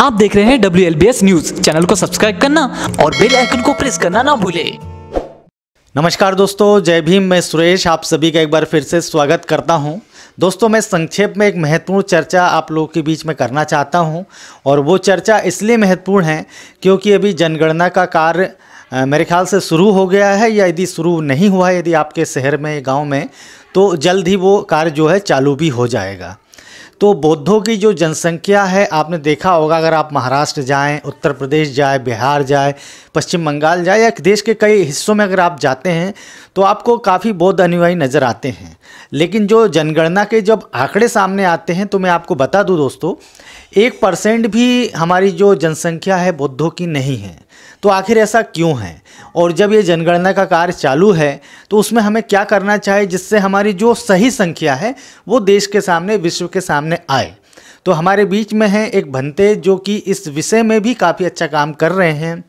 आप देख रहे हैं W L B S news channel को सब्सक्राइब करना और बेल आइकन को प्रेस करना ना भूले नमस्कार दोस्तों जय भीम मैं सुरेश आप सभी का एक बार फिर से स्वागत करता हूं दोस्तों मैं संक्षेप में एक महत्वपूर्ण चर्चा आप लोगों के बीच में करना चाहता हूं और वो चर्चा इसलिए महत्वपूर्ण है क्योंकि अभी जनगणना का कार्य मेरे ख्याल से शुरू हो गया है या यदि शुरू नहीं हुआ है यदि आपके शहर में गाँव में तो जल्द ही वो कार्य जो है चालू भी हो जाएगा तो बौद्धों की जो जनसंख्या है आपने देखा होगा अगर आप महाराष्ट्र जाएं उत्तर प्रदेश जाएं बिहार जाएं पश्चिम बंगाल जाएं या देश के कई हिस्सों में अगर आप जाते हैं तो आपको काफ़ी बौद्ध अनुयायी नज़र आते हैं लेकिन जो जनगणना के जब आंकड़े सामने आते हैं तो मैं आपको बता दूँ दोस्तों एक परसेंट भी हमारी जो जनसंख्या है बौद्धों की नहीं है तो आखिर ऐसा क्यों है और जब ये जनगणना का कार्य चालू है तो उसमें हमें क्या करना चाहिए जिससे हमारी जो सही संख्या है वो देश के सामने विश्व के सामने आए तो हमारे बीच में है एक भंते जो कि इस विषय में भी काफ़ी अच्छा काम कर रहे हैं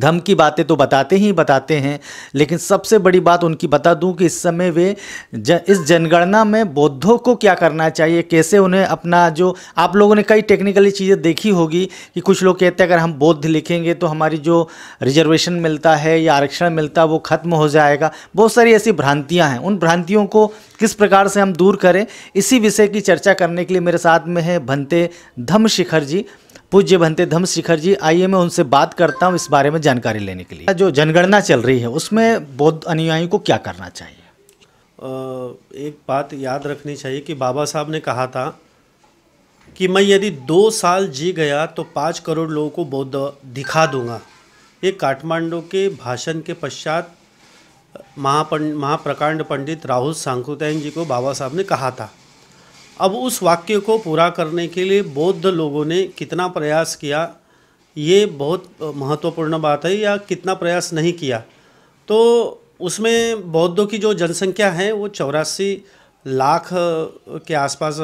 धम की बातें तो बताते ही बताते हैं लेकिन सबसे बड़ी बात उनकी बता दूं कि इस समय वे ज, इस जनगणना में बौद्धों को क्या करना चाहिए कैसे उन्हें अपना जो आप लोगों ने कई टेक्निकली चीज़ें देखी होगी कि कुछ लोग कहते हैं अगर हम बौद्ध लिखेंगे तो हमारी जो रिजर्वेशन मिलता है या आरक्षण मिलता है वो ख़त्म हो जाएगा बहुत सारी ऐसी भ्रांतियाँ हैं उन भ्रांतियों को किस प्रकार से हम दूर करें इसी विषय की चर्चा करने के लिए मेरे साथ में है भंते धम शिखर जी पूज्य भंते धम शिखर जी आइए मैं उनसे बात करता हूँ इस बारे में जानकारी लेने के लिए जो जनगणना चल रही है उसमें बौद्ध अनुयायी को क्या करना चाहिए एक बात याद रखनी चाहिए कि बाबा साहब ने कहा था कि मैं यदि दो साल जी गया तो पाँच करोड़ लोगों को बौद्ध दिखा दूंगा ये काठमांडू के भाषण के पश्चात महापंड महाप्रकांड पंडित राहुल सांकुतैन जी को बाबा साहब ने कहा था अब उस वाक्य को पूरा करने के लिए बौद्ध लोगों ने कितना प्रयास किया ये बहुत महत्वपूर्ण बात है या कितना प्रयास नहीं किया तो उसमें बौद्धों की जो जनसंख्या है वो चौरासी लाख के आसपास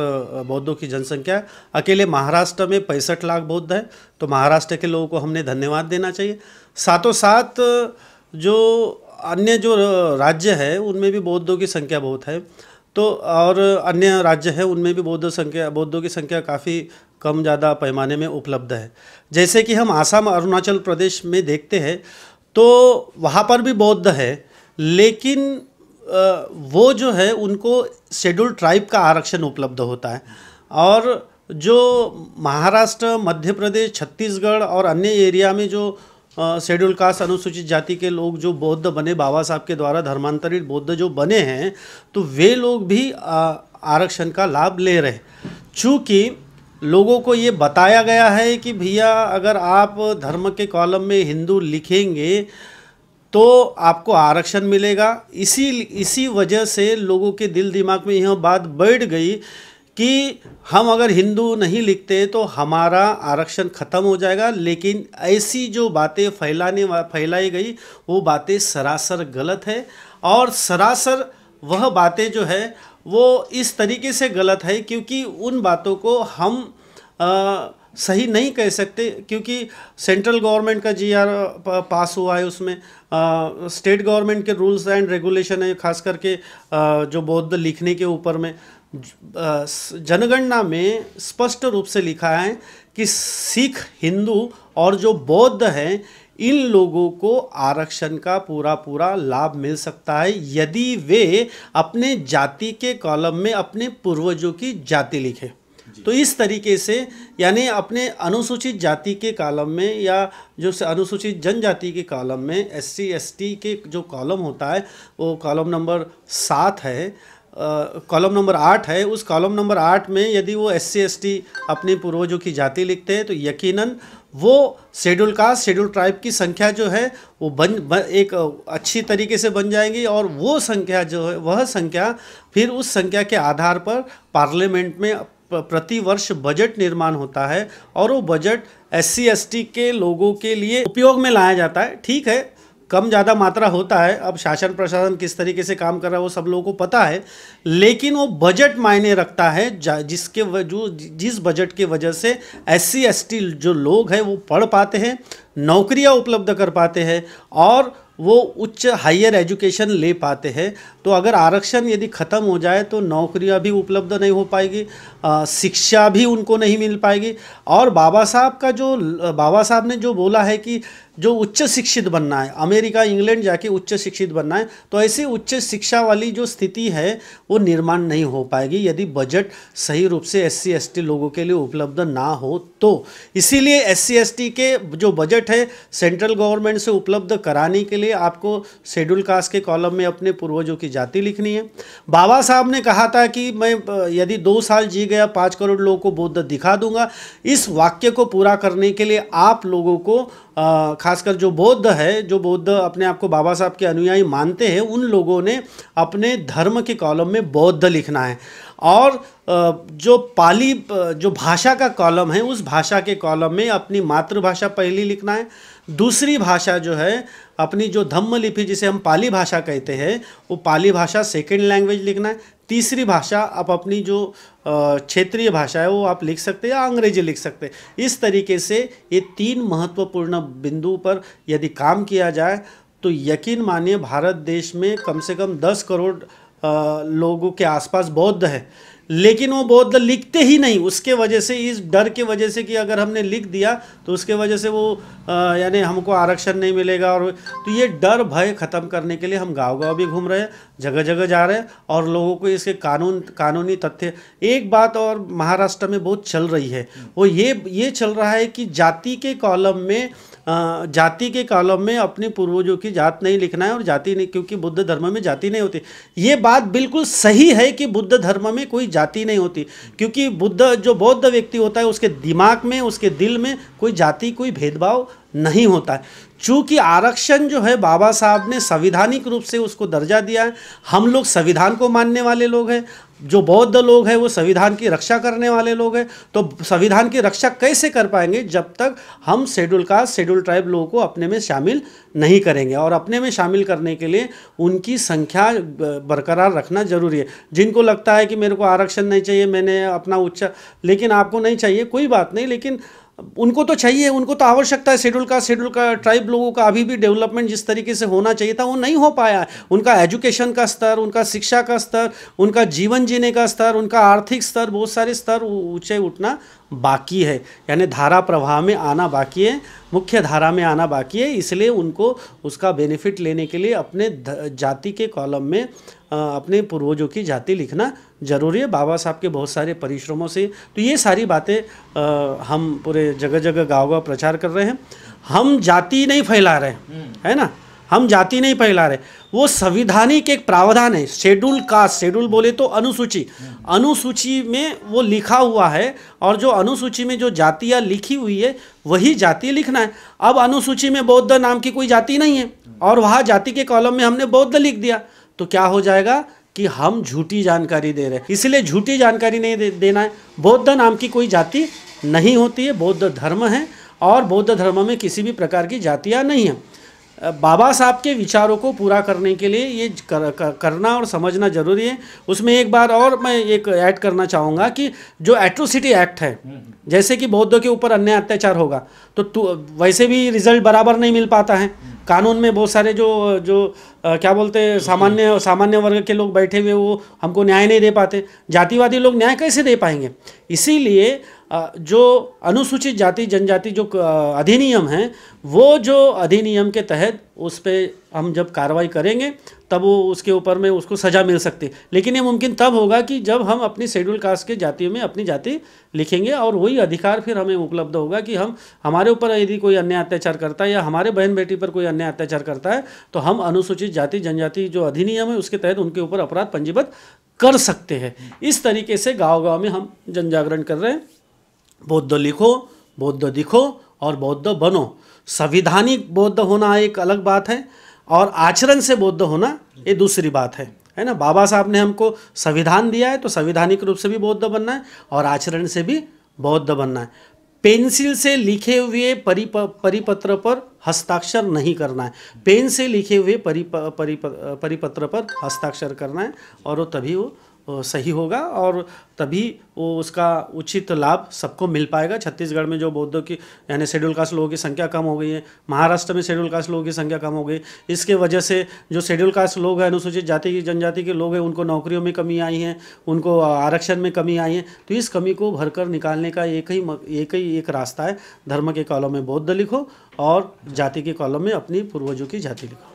बौद्धों की जनसंख्या है अकेले महाराष्ट्र में पैंसठ लाख बौद्ध हैं तो महाराष्ट्र के लोगों को हमने धन्यवाद देना चाहिए सातों सात जो अन्य जो राज्य है उनमें भी बौद्धों की संख्या बहुत है तो और अन्य राज्य है उनमें भी बौद्ध संख्या बौद्धों की संख्या काफ़ी कम ज़्यादा पैमाने में उपलब्ध है जैसे कि हम आसाम अरुणाचल प्रदेश में देखते हैं तो वहाँ पर भी बौद्ध है लेकिन वो जो है उनको शेड्यूल ट्राइब का आरक्षण उपलब्ध होता है और जो महाराष्ट्र मध्य प्रदेश छत्तीसगढ़ और अन्य एरिया में जो शेड्यूल कास्ट अनुसूचित जाति के लोग जो बौद्ध बने बाबा साहब के द्वारा धर्मांतरित बौद्ध जो बने हैं तो वे लोग भी आरक्षण का लाभ ले रहे चूँकि लोगों को ये बताया गया है कि भैया अगर आप धर्म के कॉलम में हिंदू लिखेंगे तो आपको आरक्षण मिलेगा इसी इसी वजह से लोगों के दिल दिमाग में यह बात बैठ गई कि हम अगर हिंदू नहीं लिखते तो हमारा आरक्षण ख़त्म हो जाएगा लेकिन ऐसी जो बातें फैलाने फैलाई गई वो बातें सरासर गलत है और सरासर वह बातें जो है वो इस तरीके से गलत है क्योंकि उन बातों को हम आ, सही नहीं कह सकते क्योंकि सेंट्रल गवर्नमेंट का जीआर पास हुआ है उसमें स्टेट गवर्नमेंट के रूल्स एंड रेगुलेशन है खास करके आ, जो बौद्ध लिखने के ऊपर में जनगणना में स्पष्ट रूप से लिखा है कि सिख हिंदू और जो बौद्ध हैं इन लोगों को आरक्षण का पूरा पूरा लाभ मिल सकता है यदि वे अपने जाति के कॉलम में अपने पूर्वजों की जाति लिखें तो इस तरीके से यानी अपने अनुसूचित जाति के कॉलम में या जो अनुसूचित जनजाति के कॉलम में एस सी एस टी के जो कॉलम होता है वो कॉलम नंबर सात है कॉलम नंबर आठ है उस कॉलम नंबर आठ में यदि वो एस सी अपने पूर्वजों की जाति लिखते हैं तो यकीनन वो शेड्यूल कास्ट शेड्यूल ट्राइब की संख्या जो है वो बन, बन एक अच्छी तरीके से बन जाएगी और वो संख्या जो है वह संख्या फिर उस संख्या के आधार पर पार्लियामेंट में प्रति वर्ष बजट निर्माण होता है और वो बजट एस सी के लोगों के लिए उपयोग में लाया जाता है ठीक है कम ज़्यादा मात्रा होता है अब शासन प्रशासन किस तरीके से काम कर रहा है वो सब लोगों को पता है लेकिन वो बजट मायने रखता है जिसके जो जिस बजट के वजह से एस सी जो लोग हैं वो पढ़ पाते हैं नौकरियां उपलब्ध कर पाते हैं और वो उच्च हायर एजुकेशन ले पाते हैं तो अगर आरक्षण यदि ख़त्म हो जाए तो नौकरियां भी उपलब्ध नहीं हो पाएगी शिक्षा भी उनको नहीं मिल पाएगी और बाबा साहब का जो बाबा साहब ने जो बोला है कि जो उच्च शिक्षित बनना है अमेरिका इंग्लैंड जाके उच्च शिक्षित बनना है तो ऐसे उच्च शिक्षा वाली जो स्थिति है वो निर्माण नहीं हो पाएगी यदि बजट सही रूप से एस सी लोगों के लिए उपलब्ध ना हो तो इसीलिए एस सी के जो बजट है सेंट्रल गवर्नमेंट से उपलब्ध कराने के लिए आपको शेड्यूल कास्ट के कॉलम में अपने पूर्वजों की जाति लिखनी है बाबा साहब ने कहा था कि मैं यदि दो साल जी गया पाँच करोड़ लोगों को बौद्ध दिखा दूंगा इस वाक्य को पूरा करने के लिए आप लोगों को खासकर जो बौद्ध है जो बौद्ध अपने आप को बाबा साहब के अनुयायी मानते हैं उन लोगों ने अपने धर्म के कॉलम में बौद्ध लिखना है और जो पाली जो भाषा का कॉलम है उस भाषा के कॉलम में अपनी मातृभाषा पहली लिखना है दूसरी भाषा जो है अपनी जो धम्म लिपि जिसे हम पाली भाषा कहते हैं वो पाली भाषा सेकेंड लैंग्वेज लिखना है तीसरी भाषा आप अपनी जो क्षेत्रीय भाषा है वो आप लिख सकते हैं या अंग्रेजी लिख सकते हैं इस तरीके से ये तीन महत्वपूर्ण बिंदु पर यदि काम किया जाए तो यकीन मानिए भारत देश में कम से कम दस करोड़ लोगों के आसपास बौद्ध हैं लेकिन वो बौद्ध लिखते ही नहीं उसके वजह से इस डर के वजह से कि अगर हमने लिख दिया तो उसके वजह से वो यानी हमको आरक्षण नहीं मिलेगा और तो ये डर भय ख़त्म करने के लिए हम गांव गांव भी घूम रहे हैं जगह जगह जा रहे हैं और लोगों को इसके कानून कानूनी तथ्य एक बात और महाराष्ट्र में बहुत चल रही है वो ये ये चल रहा है कि जाति के कॉलम में जाति के कॉलम में अपने पूर्वजों की जात नहीं लिखना है और जाति नहीं क्योंकि बुद्ध धर्म में जाति नहीं होती ये बात बिल्कुल सही है कि बुद्ध धर्म में कोई जाति नहीं होती क्योंकि बुद्ध जो बौद्ध व्यक्ति होता है उसके दिमाग में उसके दिल में कोई जाति कोई भेदभाव नहीं होता है चूँकि आरक्षण जो है बाबा साहब ने संविधानिक रूप से उसको दर्जा दिया है हम लोग संविधान को मानने वाले लोग हैं जो बौद्ध लोग हैं वो संविधान की रक्षा करने वाले लोग हैं तो संविधान की रक्षा कैसे कर पाएंगे जब तक हम शेड्यूल कास्ट शेड्यूल ट्राइब लोगों को अपने में शामिल नहीं करेंगे और अपने में शामिल करने के लिए उनकी संख्या बरकरार रखना जरूरी है जिनको लगता है कि मेरे को आरक्षण नहीं चाहिए मैंने अपना उच्च लेकिन आपको नहीं चाहिए कोई बात नहीं लेकिन उनको तो चाहिए उनको तो आवश्यकता है शेड्यूल का शेड्यूल का ट्राइब लोगों का अभी भी डेवलपमेंट जिस तरीके से होना चाहिए था वो नहीं हो पाया उनका एजुकेशन का स्तर उनका शिक्षा का स्तर उनका जीवन जीने का स्तर उनका आर्थिक स्तर बहुत सारे स्तर ऊँचे उठना बाकी है यानी धारा प्रवाह में आना बाकी है मुख्य धारा में आना बाकी है इसलिए उनको उसका बेनिफिट लेने के लिए अपने जाति के कॉलम में अपने पूर्वजों की जाति लिखना जरूरी है बाबा साहब के बहुत सारे परिश्रमों से तो ये सारी बातें हम पूरे जगह जगह गाँव गाँव प्रचार कर रहे हैं हम जाति नहीं फैला रहे हैं हम्म। है ना हम जाति नहीं फैला रहे वो संविधानिक एक प्रावधान है शेड्यूल कास्ट शेड्यूल बोले तो अनुसूची अनुसूची में वो लिखा हुआ है और जो अनुसूची में जो जातियाँ लिखी हुई है वही जाति लिखना है अब अनुसूची में बौद्ध नाम की कोई जाति नहीं है और वहाँ जाति के कॉलम में हमने बौद्ध लिख दिया तो क्या हो जाएगा कि हम झूठी जानकारी दे रहे हैं इसलिए झूठी जानकारी नहीं दे, देना है बौद्ध नाम की कोई जाति नहीं होती है बौद्ध धर्म है और बौद्ध धर्म में किसी भी प्रकार की जातियाँ नहीं हैं बाबा साहब के विचारों को पूरा करने के लिए ये कर, कर, करना और समझना ज़रूरी है उसमें एक बार और मैं एक ऐड करना चाहूँगा कि जो एट्रोसिटी एक्ट है हम्म, हम्म। जैसे कि बौद्धों के ऊपर अन्य अत्याचार होगा तो वैसे भी रिजल्ट बराबर नहीं मिल पाता है हम्म। कानून में बहुत सारे जो जो आ, क्या बोलते हैं सामान्य सामान्य वर्ग के लोग बैठे हुए वो हमको न्याय नहीं दे पाते जातिवादी लोग न्याय कैसे दे पाएंगे इसीलिए जो अनुसूचित जाति जनजाति जो अधिनियम है वो जो अधिनियम के तहत उस पर हम जब कार्रवाई करेंगे तब वो उसके ऊपर में उसको सज़ा मिल सकती है लेकिन ये मुमकिन तब होगा कि जब हम अपनी शेड्यूल कास्ट के जातियों में अपनी जाति लिखेंगे और वही अधिकार फिर हमें उपलब्ध होगा कि हम हमारे ऊपर यदि कोई अन्य अत्याचार करता है या हमारे बहन बेटी पर कोई अन्य अत्याचार करता है तो हम अनुसूचित जाति जनजाति जो अधिनियम है उसके तहत उनके ऊपर अपराध पंजीबद्ध कर सकते हैं इस तरीके से गाँव गाँव में हम जन जागरण कर रहे हैं बौद्ध लिखो बौद्ध दिखो और बौद्ध बनो संविधानिक बौद्ध होना एक अलग बात है और आचरण से बौद्ध होना ये दूसरी बात है है ना बाबा साहब ने हमको संविधान दिया है तो संविधानिक रूप से भी बौद्ध बनना है और आचरण से भी बौद्ध बनना है पेंसिल से लिखे हुए परिप परिपत्र पर हस्ताक्षर नहीं करना है पेन से लिखे हुए परिप परिप परिपत्र पर हस्ताक्षर करना है और वो तभी वो सही होगा और तभी वो उसका उचित लाभ सबको मिल पाएगा छत्तीसगढ़ में जो बौद्धों की यानी शेड्यूल कास्ट लोगों की संख्या कम हो गई है महाराष्ट्र में शेड्यूल कास्ट लोगों की संख्या कम हो गई इसके वजह से जो शेड्यूल कास्ट लोग हैं अनुसूचित जाति की जनजाति के लोग हैं उनको नौकरियों में कमी आई है उनको आरक्षण में कमी आई है तो इस कमी को भरकर निकालने का एक ही एक ही एक रास्ता है धर्म के कॉलम में बौद्ध लिखो और जाति के कॉलम में अपनी पूर्वजों की जाति लिखो